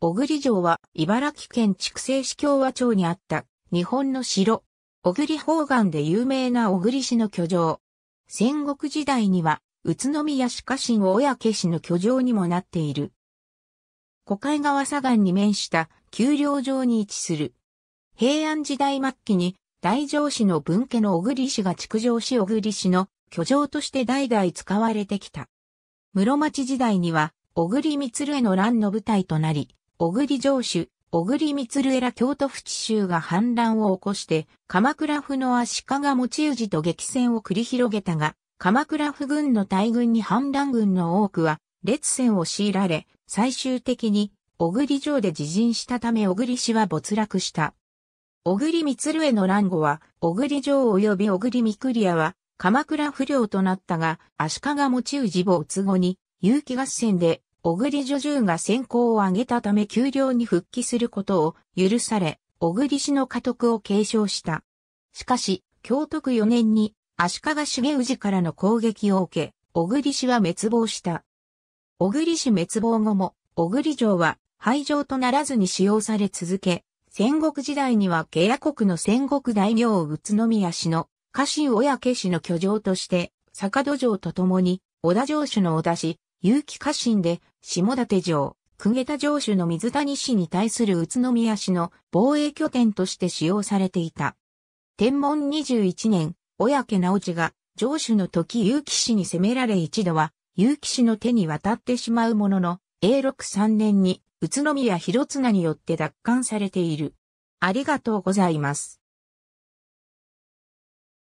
小栗城は茨城県筑西市共和町にあった日本の城。小栗方岩で有名な小栗氏の居城。戦国時代には宇都宮市家臣小宅氏の居城にもなっている。古海川左岸に面した丘陵城に位置する。平安時代末期に大城市の分家の小栗氏が築城し小栗氏の居城として代々使われてきた。室町時代には小栗光への乱の舞台となり、小栗城主、小栗光恵ら京都府知州が反乱を起こして、鎌倉府の足利持氏と激戦を繰り広げたが、鎌倉府軍の大軍に反乱軍の多くは、列戦を強いられ、最終的に、小栗城で自陣したため小栗氏は没落した。小栗光への乱後は、小栗城及び小栗三栗屋は、鎌倉不良となったが、足利持氏没後に、有機合戦で小栗女中が先行を挙げたため給料に復帰することを許され、小栗氏の家督を継承した。しかし、京都区4年に足利重氏からの攻撃を受け、小栗氏は滅亡した。小栗氏滅亡後も、小栗城は廃城とならずに使用され続け、戦国時代には下野国の戦国大名宇都宮氏の家臣親家氏の居城として、坂戸城と共に、小田城主の小田氏、有機家臣で、下館城、久下田城主の水谷氏に対する宇都宮氏の防衛拠点として使用されていた。天文21年、小宅直治が城主の時有機氏に攻められ一度は、有機氏の手に渡ってしまうものの、永禄3年に宇都宮広綱によって奪還されている。ありがとうございます。